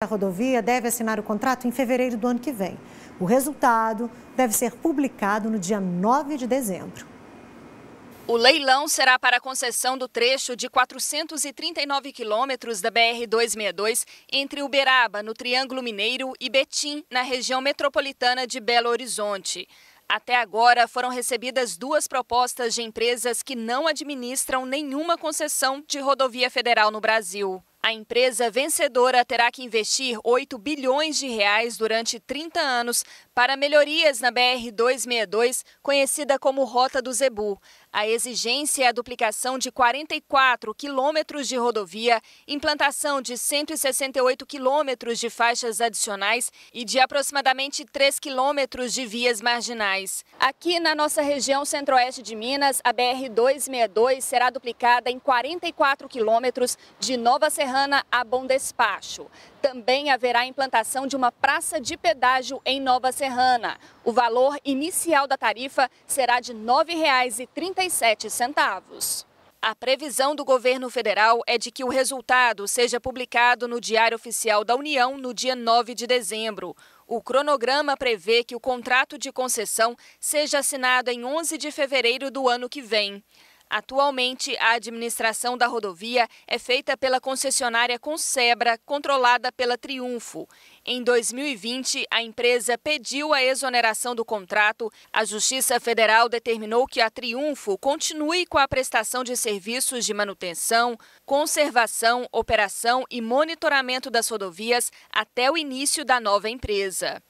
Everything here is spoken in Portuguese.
A rodovia deve assinar o contrato em fevereiro do ano que vem. O resultado deve ser publicado no dia 9 de dezembro. O leilão será para a concessão do trecho de 439 quilômetros da BR-262 entre Uberaba, no Triângulo Mineiro, e Betim, na região metropolitana de Belo Horizonte. Até agora foram recebidas duas propostas de empresas que não administram nenhuma concessão de rodovia federal no Brasil. A empresa vencedora terá que investir 8 bilhões de reais durante 30 anos para melhorias na BR-262, conhecida como Rota do Zebu. A exigência é a duplicação de 44 quilômetros de rodovia, implantação de 168 quilômetros de faixas adicionais e de aproximadamente 3 quilômetros de vias marginais. Aqui na nossa região centro-oeste de Minas, a BR-262 será duplicada em 44 quilômetros de Nova Serrana a Bom Despacho. Também haverá implantação de uma praça de pedágio em Nova Serrana Serrana. O valor inicial da tarifa será de R$ 9,37. A previsão do governo federal é de que o resultado seja publicado no Diário Oficial da União no dia 9 de dezembro. O cronograma prevê que o contrato de concessão seja assinado em 11 de fevereiro do ano que vem. Atualmente, a administração da rodovia é feita pela concessionária Concebra, controlada pela Triunfo. Em 2020, a empresa pediu a exoneração do contrato. A Justiça Federal determinou que a Triunfo continue com a prestação de serviços de manutenção, conservação, operação e monitoramento das rodovias até o início da nova empresa.